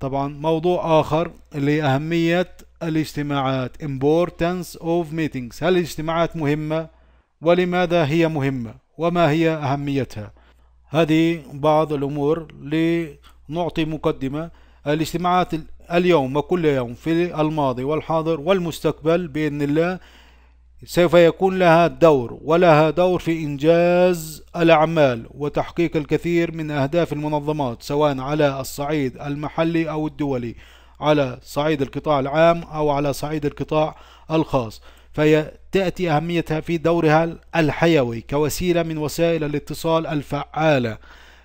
طبعا موضوع آخر اللي هي أهمية الاجتماعات importance of meetings هل الاجتماعات مهمة ولماذا هي مهمة وما هي أهميتها هذه بعض الأمور لنعطي مقدمة الاجتماعات اليوم وكل يوم في الماضي والحاضر والمستقبل بإذن الله سوف يكون لها دور ولها دور في إنجاز الأعمال وتحقيق الكثير من أهداف المنظمات سواء على الصعيد المحلي أو الدولي على صعيد القطاع العام أو على صعيد القطاع الخاص فتأتي أهميتها في دورها الحيوي كوسيلة من وسائل الاتصال الفعالة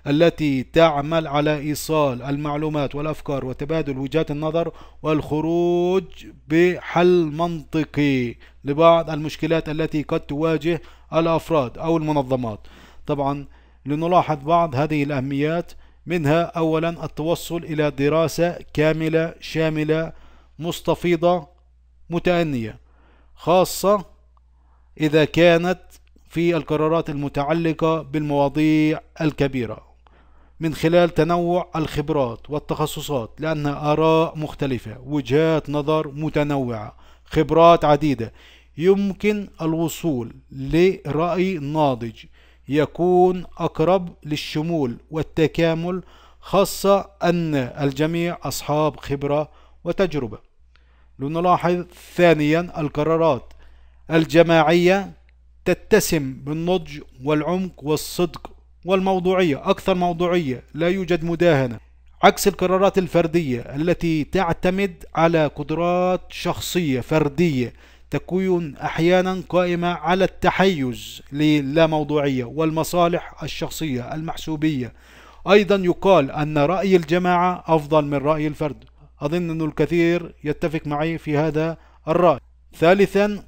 التي تعمل على إيصال المعلومات والأفكار وتبادل وجهات النظر والخروج بحل منطقي لبعض المشكلات التي قد تواجه الأفراد أو المنظمات طبعا لنلاحظ بعض هذه الأهميات منها أولا التوصل إلى دراسة كاملة شاملة مستفيضة متأنية خاصة إذا كانت في القرارات المتعلقة بالمواضيع الكبيرة من خلال تنوع الخبرات والتخصصات لأنها آراء مختلفة وجهات نظر متنوعة خبرات عديدة يمكن الوصول لرأي ناضج يكون أقرب للشمول والتكامل خاصة أن الجميع أصحاب خبرة وتجربة لنلاحظ ثانيا القرارات الجماعية تتسم بالنضج والعمق والصدق والموضوعية أكثر موضوعية لا يوجد مداهنة عكس القرارات الفردية التي تعتمد على قدرات شخصية فردية تكون أحيانا قائمة على التحيز للاموضوعية والمصالح الشخصية المحسوبية أيضا يقال أن رأي الجماعة أفضل من رأي الفرد أظن أن الكثير يتفق معي في هذا الرأي ثالثا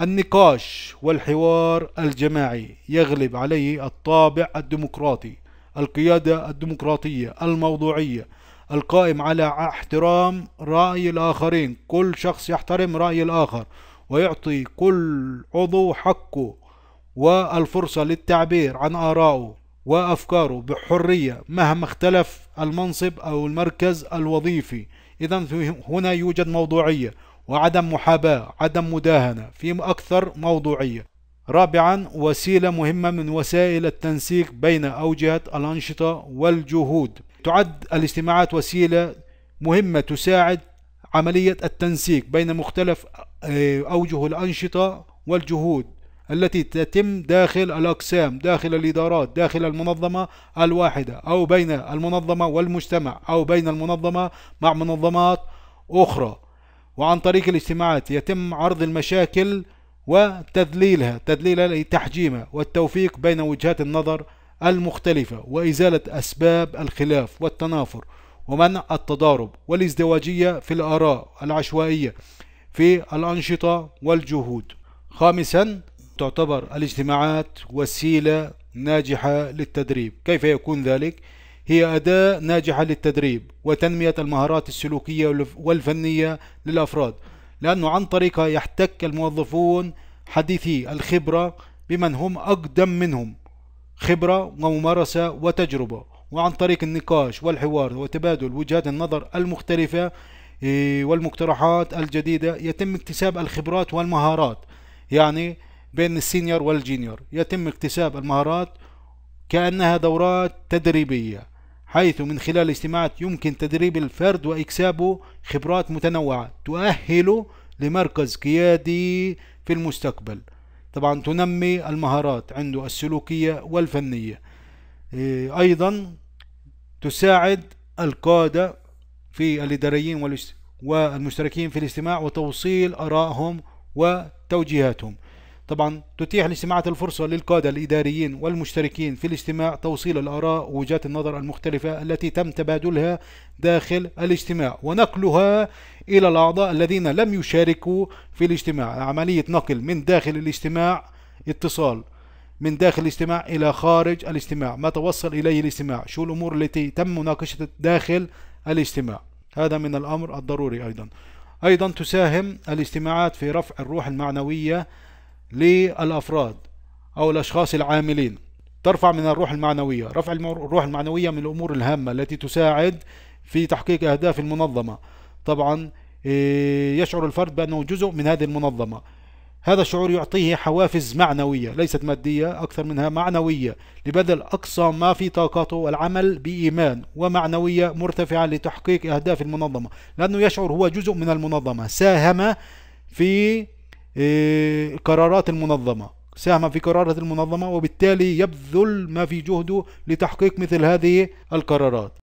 النقاش والحوار الجماعي يغلب عليه الطابع الديمقراطي القيادة الديمقراطية الموضوعية القائم على احترام رأي الآخرين كل شخص يحترم رأي الآخر ويعطي كل عضو حقه والفرصة للتعبير عن آرائه وأفكاره بحرية مهما اختلف المنصب أو المركز الوظيفي إذا هنا يوجد موضوعية وعدم محاباة عدم مداهنة في أكثر موضوعية رابعا وسيلة مهمة من وسائل التنسيق بين أوجهة الأنشطة والجهود تعد الاجتماعات وسيلة مهمة تساعد عملية التنسيق بين مختلف آه، أوجه الأنشطة والجهود التي تتم داخل الأقسام داخل الإدارات داخل المنظمة الواحدة أو بين المنظمة والمجتمع أو بين المنظمة مع منظمات أخرى وعن طريق الاجتماعات يتم عرض المشاكل وتذليلها تذليلها أي تحجيمها والتوفيق بين وجهات النظر المختلفة وإزالة أسباب الخلاف والتنافر ومنع التضارب والازدواجية في الآراء العشوائية في الأنشطة والجهود خامسا تعتبر الاجتماعات وسيلة ناجحة للتدريب كيف يكون ذلك؟ هي أداة ناجحة للتدريب وتنمية المهارات السلوكية والفنية للأفراد لأنه عن طريقها يحتك الموظفون حديثي الخبرة بمن هم أقدم منهم خبرة وممارسة وتجربة وعن طريق النقاش والحوار وتبادل وجهات النظر المختلفة إيه، والمقترحات الجديدة يتم اكتساب الخبرات والمهارات يعني بين السينيور والجينيور يتم اكتساب المهارات كأنها دورات تدريبية حيث من خلال الاجتماعات يمكن تدريب الفرد وإكسابه خبرات متنوعة تؤهله لمركز قيادي في المستقبل طبعا تنمي المهارات عنده السلوكية والفنية إيه، أيضا تساعد القادة في الإداريين والمشتركين في الاجتماع وتوصيل آرائهم وتوجيهاتهم طبعا تتيح لسماعة الفرصة للقادة الإداريين والمشتركين في الاجتماع توصيل الآراء ووجهات النظر المختلفة التي تم تبادلها داخل الاجتماع ونقلها إلى الأعضاء الذين لم يشاركوا في الاجتماع عملية نقل من داخل الاجتماع اتصال من داخل الاجتماع إلى خارج الاجتماع ما توصل إليه الاجتماع شو الأمور التي تم مناقشة داخل الاجتماع هذا من الأمر الضروري أيضا أيضا تساهم الاجتماعات في رفع الروح المعنوية للأفراد أو الأشخاص العاملين ترفع من الروح المعنوية رفع الروح المعنوية من الأمور الهامة التي تساعد في تحقيق أهداف المنظمة طبعا آه، يشعر الفرد بأنه جزء من هذه المنظمة هذا الشعور يعطيه حوافز معنوية ليست مادية أكثر منها معنوية لبذل أقصى ما في طاقته العمل بإيمان ومعنوية مرتفعة لتحقيق أهداف المنظمة لأنه يشعر هو جزء من المنظمة ساهم في إيه، قرارات المنظمة ساهم في قرارات المنظمة وبالتالي يبذل ما في جهده لتحقيق مثل هذه القرارات